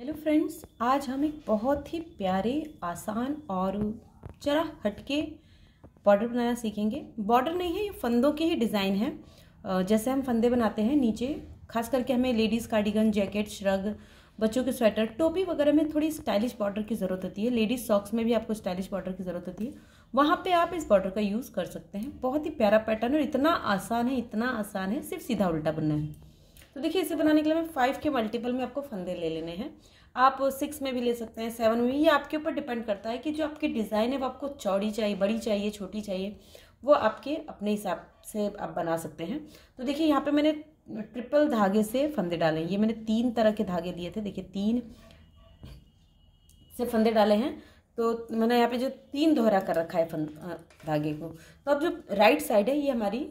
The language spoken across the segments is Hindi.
हेलो फ्रेंड्स आज हम एक बहुत ही प्यारे आसान और चरा हटके बॉर्डर बनाना सीखेंगे बॉर्डर नहीं है ये फंदों के ही डिज़ाइन है जैसे हम फंदे बनाते हैं नीचे खास करके हमें लेडीज़ कार्डिगन जैकेट श्रग बच्चों के स्वेटर टोपी वगैरह में थोड़ी स्टाइलिश बॉर्डर की ज़रूरत होती है लेडीज़ सॉक्स में भी आपको स्टाइलिश बॉर्डर की ज़रूरत होती है वहाँ पे आप इस बॉर्डर का यूज़ कर सकते हैं बहुत ही प्यारा पैटर्न और इतना आसान है इतना आसान है सिर्फ सीधा उल्टा बनना है तो देखिए इसे बनाने के लिए हमें फाइव के मल्टीपल में आपको फंदे ले लेने हैं आप सिक्स में भी ले सकते हैं सेवन में भी ये आपके ऊपर डिपेंड करता है कि जो आपके डिज़ाइन है वो आपको चौड़ी चाहिए बड़ी चाहिए छोटी चाहिए वो आपके अपने हिसाब से आप बना सकते हैं तो देखिए यहाँ पे मैंने ट्रिपल धागे से फंदे डाले ये मैंने तीन तरह के धागे दिए थे देखिए तीन से फंदे डाले हैं तो मैंने यहाँ पे जो तीन दोहरा कर रखा है फंद धागे को तो अब जो राइट साइड है ये हमारी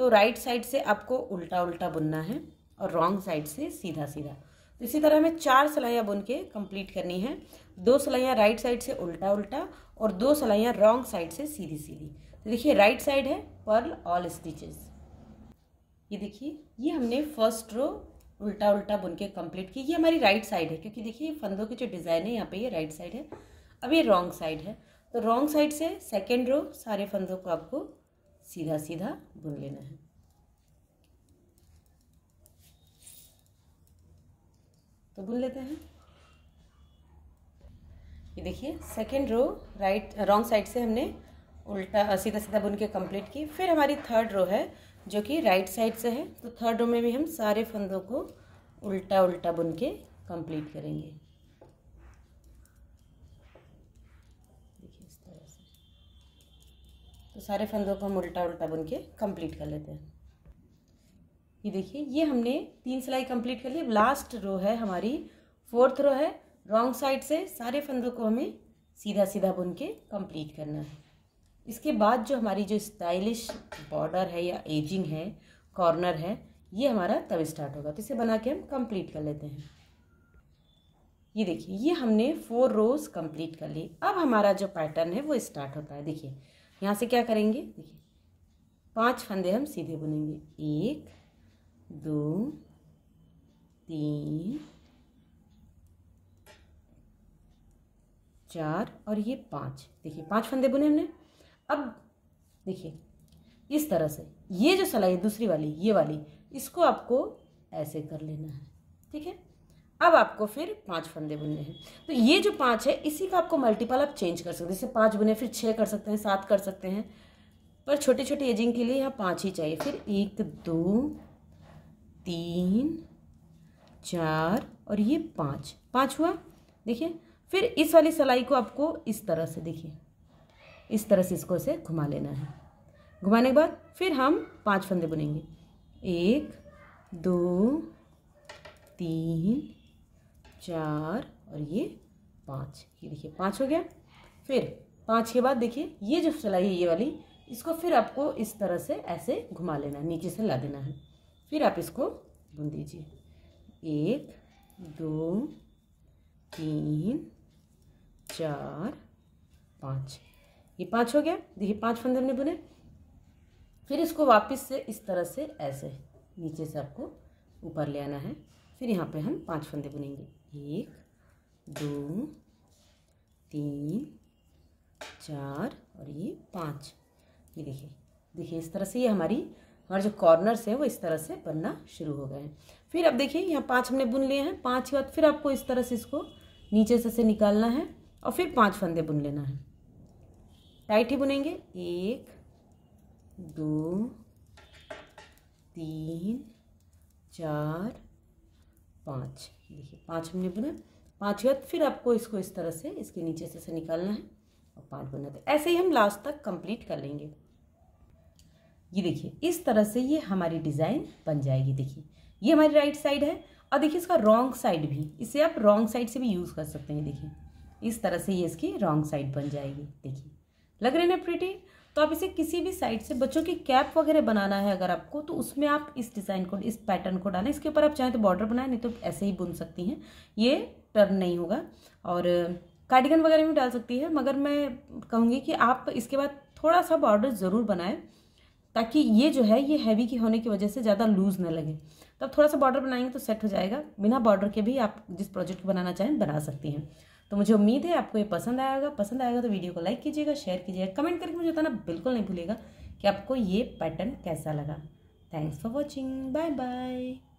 तो राइट साइड से आपको उल्टा उल्टा बुनना है और रॉन्ग साइड से सीधा सीधा तो इसी तरह हमें चार सलाइयाँ बुन के कंप्लीट करनी है दो सलाइयाँ राइट साइड से उल्टा उल्टा और दो सलाइयाँ रॉन्ग साइड से सीधी सीधी तो देखिए राइट साइड है पर्ल ऑल स्टिचेस ये देखिए ये हमने फर्स्ट रो उल्टा उल्टा बुन के कंप्लीट की ये हमारी राइट साइड है क्योंकि देखिए फंदों की जो डिज़ाइन है यहाँ पे ये राइट साइड है अब ये रॉन्ग साइड है तो रॉन्ग साइड से सेकेंड रो सारे फंदों को आपको सीधा सीधा बुन लेना है तो बुन लेते हैं ये देखिए second row right wrong side से हमने उल्टा सीधा सीधा बुन के कंप्लीट की फिर हमारी थर्ड रो है जो कि राइट साइड से है तो थर्ड रो में भी हम सारे फंदों को उल्टा उल्टा बुन के कंप्लीट करेंगे देखिए इस तरह से तो सारे फंदों को हम उल्टा उल्टा बुन के कम्प्लीट कर लेते हैं ये देखिए ये हमने तीन सिलाई कंप्लीट कर ली लास्ट रो है हमारी फोर्थ रो है रॉन्ग साइड से सारे फंदों को हमें सीधा सीधा बुन के कम्प्लीट करना है इसके बाद जो हमारी जो स्टाइलिश बॉर्डर है या एजिंग है कॉर्नर है ये हमारा तब स्टार्ट होगा तो इसे बना के हम कंप्लीट कर लेते हैं ये देखिए ये हमने फोर रोज कंप्लीट कर ली अब हमारा जो पैटर्न है वो स्टार्ट होता है देखिए यहाँ से क्या करेंगे देखिए पांच फंदे हम सीधे बुनेंगे एक दो तीन चार और ये पाँच देखिए पांच फंदे बुने हमने अब देखिए इस तरह से ये जो सलाई है दूसरी वाली ये वाली इसको आपको ऐसे कर लेना है ठीक है अब आपको फिर पाँच फंदे बुनने हैं तो ये जो पाँच है इसी का आपको मल्टीपल आप चेंज कर सकते हैं जैसे पाँच बुने फिर छः कर सकते हैं सात कर सकते हैं पर छोटे छोटे एजिंग के लिए यहाँ पाँच ही चाहिए फिर एक दो तीन चार और ये पाँच पाँच हुआ देखिए फिर इस वाली सलाई को आपको इस तरह से देखिए इस तरह से इसको इसे घुमा लेना है घुमाने के बाद फिर हम पांच फंदे बुनेंगे एक दो तीन चार और ये पाँच ये देखिए पाँच हो गया फिर पाँच के बाद देखिए ये जो सिलाई है ये वाली इसको फिर आपको इस तरह से ऐसे घुमा लेना है नीचे से ला देना है फिर आप इसको बुन दीजिए एक दो तीन चार पाँच ये पाँच हो गया देखिए पाँच फंदे हमने बुने फिर इसको वापस से इस तरह से ऐसे नीचे से आपको ऊपर ले आना है फिर यहाँ पे हम पाँच फंदे बुनेंगे एक दो तीन चार और ये पाँच ये देखिए देखिए इस तरह से ये हमारी हमारे जो कॉर्नर्स हैं वो इस तरह से बनना शुरू हो गए हैं फिर अब देखिए यहाँ पाँच हमने बुन लिए हैं पाँच के बाद फिर आपको इस तरह से इसको नीचे से से निकालना है और फिर पाँच फंदे बुन लेना है टाइट ही बुनेंगे एक दो तीन चार पाँच देखिए पाँच हमने बुना पाँच हुआ फिर आपको इसको इस तरह से इसके नीचे से से निकालना है और पाँच बुना तो ऐसे ही हम लास्ट तक कंप्लीट कर लेंगे ये देखिए इस तरह से ये हमारी डिज़ाइन बन जाएगी देखिए ये हमारी राइट साइड है और देखिए इसका रॉन्ग साइड भी इसे आप रॉन्ग साइड से भी यूज़ कर सकते हैं देखिए इस तरह से ये इसकी रॉन्ग साइड बन जाएगी देखिए लग रहे ना प्रिटी तो आप इसे किसी भी साइड से बच्चों की कैप वगैरह बनाना है अगर आपको तो उसमें आप इस डिज़ाइन को इस पैटर्न को डालें इसके ऊपर आप चाहें तो बॉर्डर बनाएं नहीं तो ऐसे ही बुन सकती हैं ये टर्न नहीं होगा और कार्डिगन वगैरह भी डाल सकती है मगर मैं कहूँगी कि आप इसके बाद थोड़ा सा बॉर्डर ज़रूर बनाएं ताकि ये जो है ये हैवी की होने की वजह से ज़्यादा लूज़ ना लगे तब तो थोड़ा सा बॉर्डर बनाएंगे तो सेट हो जाएगा बिना बॉर्डर के भी आप जिस प्रोजेक्ट को बनाना चाहें बना सकती हैं तो मुझे उम्मीद है आपको ये पसंद आएगा पसंद आएगा तो वीडियो को लाइक कीजिएगा शेयर कीजिएगा कमेंट करके मुझे बताना बिल्कुल नहीं भूलेगा कि आपको ये पैटर्न कैसा लगा thanks for watching bye bye